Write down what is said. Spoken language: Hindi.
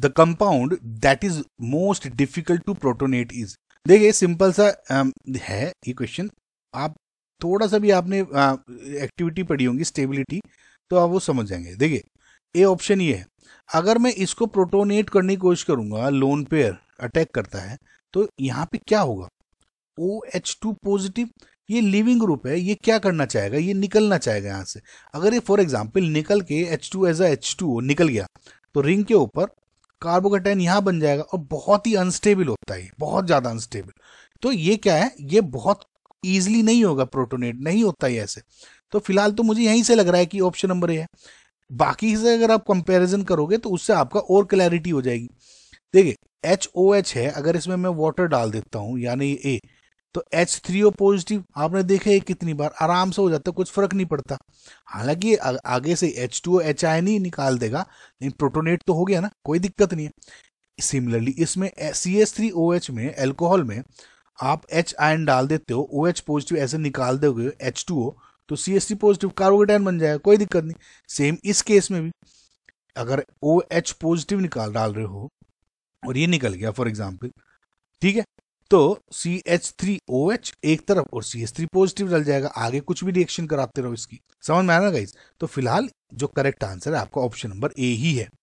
the compound that is most difficult to protonate is देखिए सिंपल सा um, है ये क्वेश्चन आप थोड़ा सा भी आपने एक्टिविटी uh, पढ़ी होंगी स्टेबिलिटी तो आप वो समझ जाएंगे देखिए ए ऑप्शन ये है अगर मैं इसको प्रोटोनेट करने की कोशिश करूंगा लोन पेयर अटैक करता है तो यहाँ पे क्या होगा ओ एच टू पॉजिटिव ये लिविंग ग्रुप है ये क्या करना चाहेगा ये निकलना चाहेगा यहाँ से अगर ये फॉर एग्जाम्पल निकल के H two as H two निकल गया तो रिंग के ऊपर कार्बोकेटाइन यहाँ बन जाएगा और बहुत ही अनस्टेबल होता है बहुत ज़्यादा अनस्टेबल तो ये क्या है ये बहुत ईजिली नहीं होगा प्रोटोनेट नहीं होता है ऐसे तो फिलहाल तो मुझे यहीं से लग रहा है कि ऑप्शन नंबर ए है बाकी से अगर आप कंपेरिजन करोगे तो उससे आपका और क्लैरिटी हो जाएगी देखिए एच ओ एच है अगर इसमें मैं वाटर डाल देता हूँ यानी ए तो एच थ्री ओ पॉजिटिव आपने देखा है कितनी बार आराम से हो जाता है कुछ फर्क नहीं पड़ता हालांकि आगे से H two O H I नहीं निकाल देगा लेकिन प्रोटोनेट तो हो गया ना कोई दिक्कत नहीं है सिमिलरली इसमें C S three O H में एल्कोहल में आप एच आयन डाल देते हो ओ एच पॉजिटिव ऐसे निकाल दोगे एच टू ओ तो C S three positive carbocation बन जाएगा कोई दिक्कत नहीं सेम इस केस में भी अगर ओ एच पॉजिटिव निकाल डाल रहे हो और ये निकल गया फॉर एग्जाम्पल ठीक है तो C H three O H एक तरफ और सी एच थ्री पॉजिटिव डल जाएगा आगे कुछ भी रिएक्शन कराते रहो इसकी समझ में आया ना गाइज तो फिलहाल जो करेक्ट आंसर है आपका ऑप्शन नंबर ए ही है